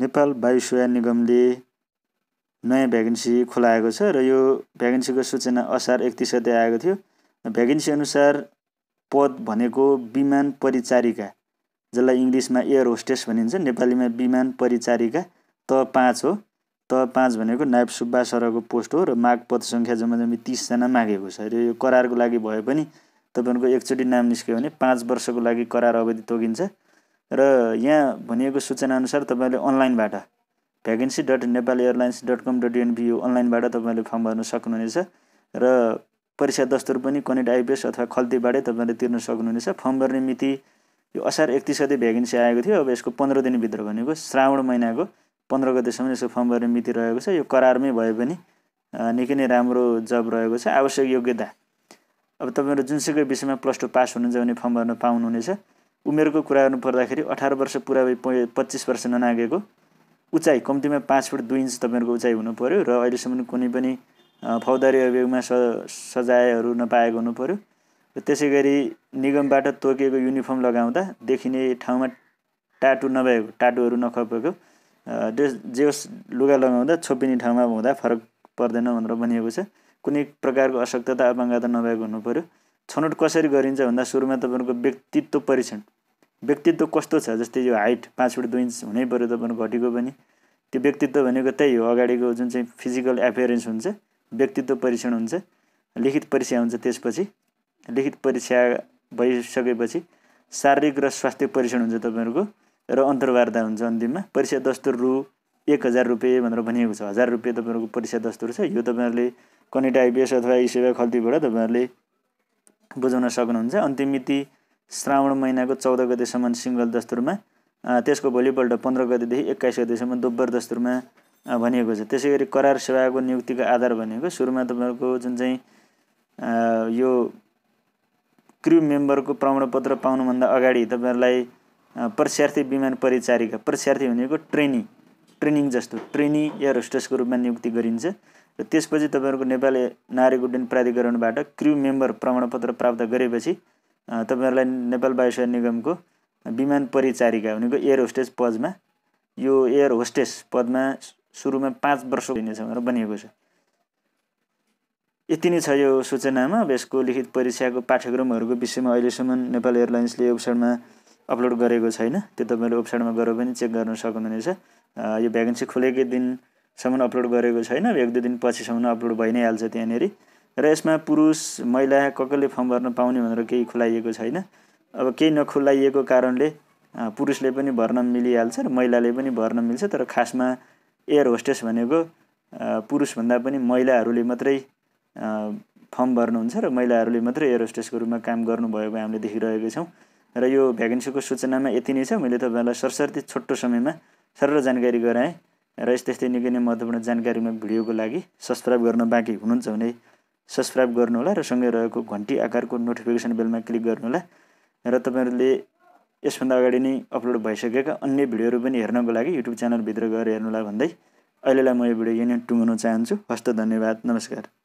नेपाल वायुसेवा निगमले नयाँ भ्याकेन्सी खोलाएको छ र यो भ्याकेन्सीको सूचना असार एकतिस गते आएको थियो भ्याकेन्सी अनुसार पद भनेको विमान परिचारिका जसलाई इङ्ग्लिसमा एयर होस्टेस भनिन्छ नेपालीमा विमान परिचारिका त पाँच हो त पाँच भनेको नायब सुब्बा सरको पोस्ट हो र माग पद सङ्ख्या जम्मा जम्मी तिसजना मागेको छ र यो करारको लागि भए पनि तपाईँहरूको एकचोटि नाम निस्क्यो भने पाँच वर्षको लागि करार अवधि तोकिन्छ र यहाँ भनिएको सूचनाअनुसार तपाईँले अनलाइनबाट vacancy dot Nepal airlines dot com dot एनबियु अनलाइनबाट तपाईँले फर्म भर्न सक्नुहुनेछ र परीक्षा दस्तुर पनि कनेक्ट आइपिएस अथवा खल्तीबाटै तपाईँले तिर्न सक्नुहुनेछ फर्म भर्ने मिति यो असार एकतिस गते भ्याकेन्सी आएको थियो अब यसको पन्ध्र दिनभित्र भनेको श्रावण महिनाको पन्ध्र गतेसम्म यसको फर्म भर्ने मिति रहेको छ यो करारमै भए पनि निकै नै राम्रो जब रहेको छ आवश्यक योग्यता अब तपाईँहरू जुनसुकै विषयमा प्लस टू पास हुनुहुन्छ भने फर्म भर्न पाउनुहुनेछ उमेरको कुरा गर्नुपर्दाखेरि अठार वर्ष पुरा भए पच्चिस वर्ष ननागेको उचाइ कम्तीमा पाँच फुट दुई इन्च तपाईँहरूको उचाइ पऱ्यो र अहिलेसम्म कुनै पनि फौदारी अभियोगमा स सजायहरू नपाएको हुनु पऱ्यो र त्यसै गरी निगमबाट तोकेको युनिफर्म लगाउँदा देखिने ठाउँमा टाटु नभएको टाटुहरू नखपेको त्यस जे होस् लुगा लगाउँदा छोपिने ठाउँमा हुँदा फरक पर्दैन भनेर भनिएको छ कुनै प्रकारको अशक्तता अपाङ्गता नभएको हुनु पऱ्यो छनौट कसरी गरिन्छ भन्दा सुरुमा तपाईँहरूको व्यक्तित्व परीक्षण व्यक्तित्व कस्तो छ जस्तै यो हाइट पाँच फुट दुई इन्च हुनै पऱ्यो तपाईँको घटेको पनि त्यो व्यक्तित्व भनेको त्यही हो अगाडिको जुन चाहिँ फिजिकल एपियरेन्स हुन्छ व्यक्तित्व परीक्षण हुन्छ लिखित परीक्षा हुन्छ त्यसपछि लिखित परीक्षा भइसकेपछि शारीरिक र स्वास्थ्य परीक्षण हुन्छ तपाईँहरूको र अन्तर्वार्ता हुन्छ अन्तिममा परीक्षा दस्तुर रु एक हजार रुपियाँ भनेर भनिएको छ हजार रुपियाँ तपाईँहरूको परीक्षा दस्तुर छ यो तपाईँहरूले कनेक्ट आइपिएस अथवा ई खल्तीबाट तपाईँहरूले बुझाउन सक्नुहुन्छ अन्तिम मिति श्रावण महिनाको चौध गतिसम्म सिङ्गल दस्तुरमा त्यसको भोलिपल्ट पन्ध्र गतिदेखि एक्काइस गतिसम्म दोब्बर दस्तुरमा भनिएको छ त्यसै गरी करार सेवाको नियुक्तिको आधार भनेको सुरुमा तपाईँहरूको जुन चाहिँ यो क्रु मेम्बरको प्रमाणपत्र पाउनुभन्दा अगाडि तपाईँहरूलाई परीक्षार्थी विमान परिचारिका परीक्षार्थी भनेको ट्रेनिङ ट्रेनिङ जस्तो ट्रेनी एयर होस्टेसको रूपमा नियुक्ति गरिन्छ र त्यसपछि तपाईँहरूको नेपाली नारी उड्डयन प्राधिकरणबाट क्रु मेम्बर प्रमाणपत्र प्राप्त गरेपछि तपाईँहरूलाई नेपाल वायुसेवा निगमको विमान परिचारिका भनेको एयर होस्टेज पदमा यो एयर होस्टेज पदमा सुरुमा पाँच वर्ष लिनेछ भनेर बनिएको छ यति नै छ यो सूचनामा अब यसको लिखित परीक्षाको पाठ्यक्रमहरूको विषयमा अहिलेसम्म नेपाल एयरलाइन्सले वेबसाइटमा अपलोड गरेको छैन त्यो तपाईँले वेबसाइटमा गएर पनि चेक गर्न सक्नुहुनेछ यो भ्याकेन्सी खुलेकै दिनसम्म अपलोड गरेको छैन एक दुई दिन पछिसम्म अपलोड भइ नै हाल्छ त्यहाँनिर र यसमा पुरुष महिला कसले फर्म भर्न पाउने भनेर केही खुलाइएको छैन अब केही नखुलाइएको कारणले पुरुषले पनि भर्न मिलिहाल्छ र महिलाले पनि भर्न मिल्छ तर खासमा एयर होस्टेस भनेको पुरुषभन्दा पनि महिलाहरूले मात्रै फर्म भर्नुहुन्छ र महिलाहरूले मात्रै एयर होस्टेसको रूपमा काम गर्नुभएको हामीले देखिरहेका छौँ र यो भ्याकेन्सीको सूचनामा यति नै छ मैले तपाईँहरूलाई सरसर्ती छोटो समयमा सरल जानकारी गराएँ र यस्तै यस्तै निकै नै महत्त्वपूर्ण जानकारीमा भिडियोको लागि सब्सक्राइब गर्न बाँकी हुनुहुन्छ भने सब्सक्राइब गर्नुहोला र सँगै रहेको घन्टी आकारको नोटिफिकेसन बेलमा क्लिक गर्नुहोला र तपाईँहरूले यसभन्दा अगाडि नै अपलोड भइसकेका अन्य भिडियोहरू पनि हेर्नको लागि युट्युब च्यानलभित्र गएर हेर्नुहोला भन्दै अहिलेलाई म यो भिडियो यहीँ नै टुङ्गाउन चाहन्छु हस्त धन्यवाद नमस्कार